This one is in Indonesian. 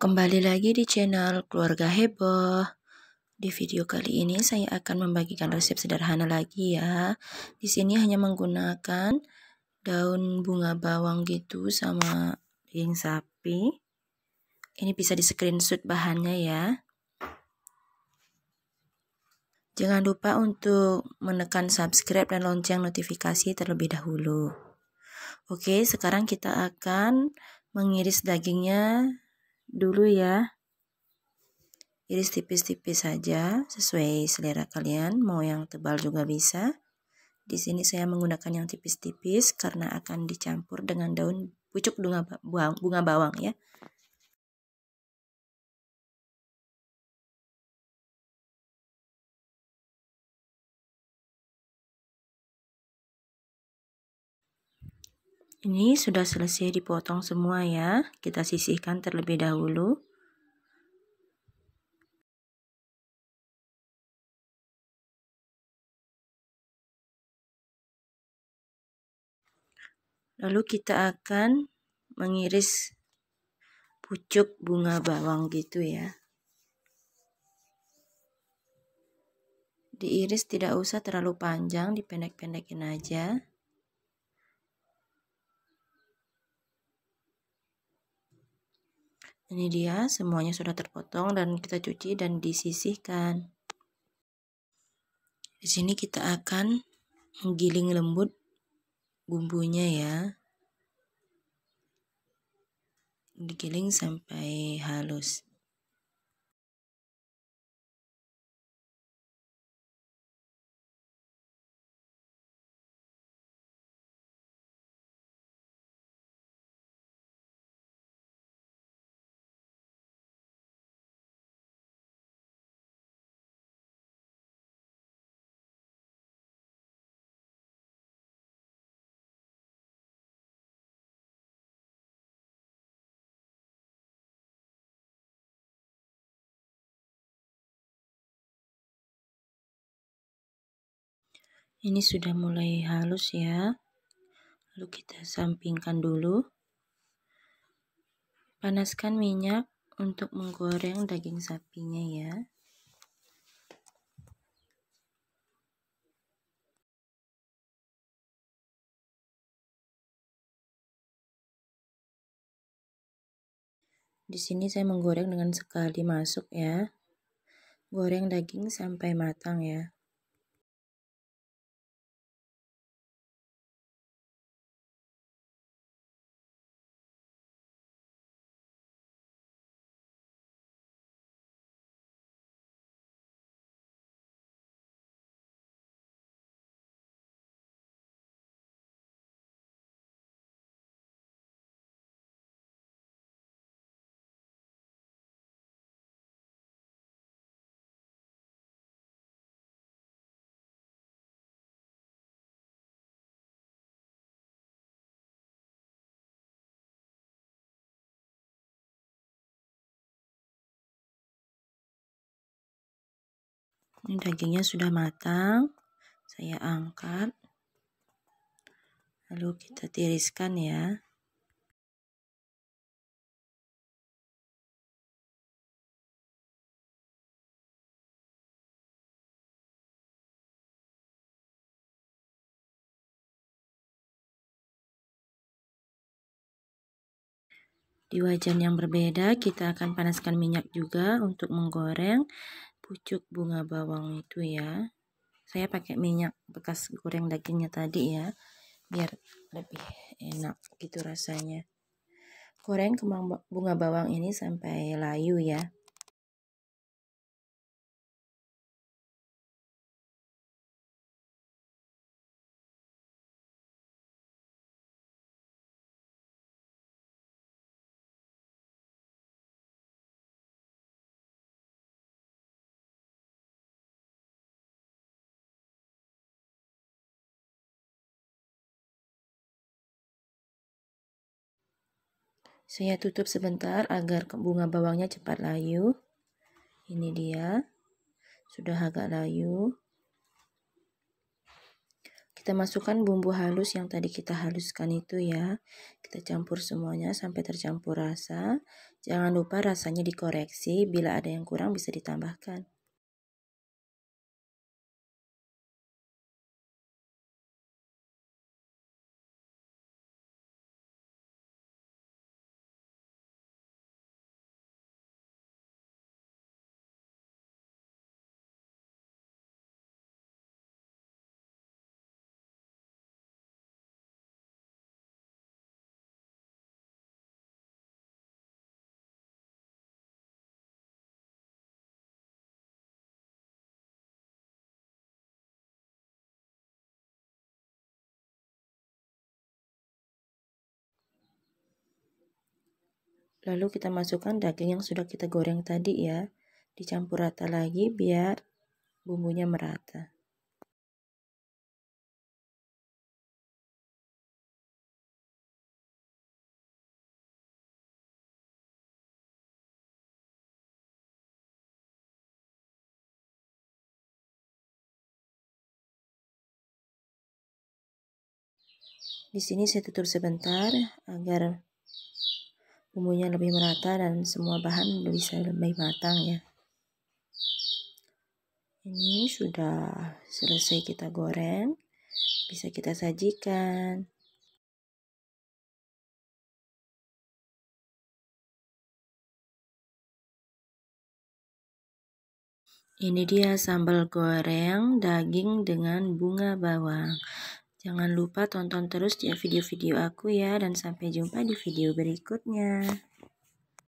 Kembali lagi di channel Keluarga Heboh. Di video kali ini saya akan membagikan resep sederhana lagi ya. Di sini hanya menggunakan daun bunga bawang gitu sama daging sapi. Ini bisa di screenshot bahannya ya. Jangan lupa untuk menekan subscribe dan lonceng notifikasi terlebih dahulu. Oke, sekarang kita akan mengiris dagingnya dulu ya. Iris tipis-tipis saja sesuai selera kalian, mau yang tebal juga bisa. Di sini saya menggunakan yang tipis-tipis karena akan dicampur dengan daun pucuk bunga, bunga bawang ya. Ini sudah selesai dipotong semua ya. Kita sisihkan terlebih dahulu. Lalu kita akan mengiris pucuk bunga bawang gitu ya. Diiris tidak usah terlalu panjang, dipendek-pendekin aja. Ini dia, semuanya sudah terpotong dan kita cuci dan disisihkan. Di sini kita akan menggiling lembut bumbunya ya. Digiling sampai halus. Ini sudah mulai halus ya. Lalu kita sampingkan dulu. Panaskan minyak untuk menggoreng daging sapinya ya. Di sini saya menggoreng dengan sekali masuk ya. Goreng daging sampai matang ya. Ini dagingnya sudah matang. Saya angkat. Lalu kita tiriskan ya. Di wajan yang berbeda, kita akan panaskan minyak juga untuk menggoreng pucuk bunga bawang itu ya saya pakai minyak bekas goreng dagingnya tadi ya biar lebih enak gitu rasanya goreng kembang bunga bawang ini sampai layu ya Saya tutup sebentar agar bunga bawangnya cepat layu. Ini dia. Sudah agak layu. Kita masukkan bumbu halus yang tadi kita haluskan itu ya. Kita campur semuanya sampai tercampur rasa. Jangan lupa rasanya dikoreksi. Bila ada yang kurang bisa ditambahkan. Lalu kita masukkan daging yang sudah kita goreng tadi ya. Dicampur rata lagi biar bumbunya merata. Di sini saya tutup sebentar agar bumbunya lebih merata dan semua bahan bisa lebih matang ya ini sudah selesai kita goreng bisa kita sajikan Ini dia sambal goreng daging dengan bunga bawang. Jangan lupa tonton terus ya video-video aku ya dan sampai jumpa di video berikutnya.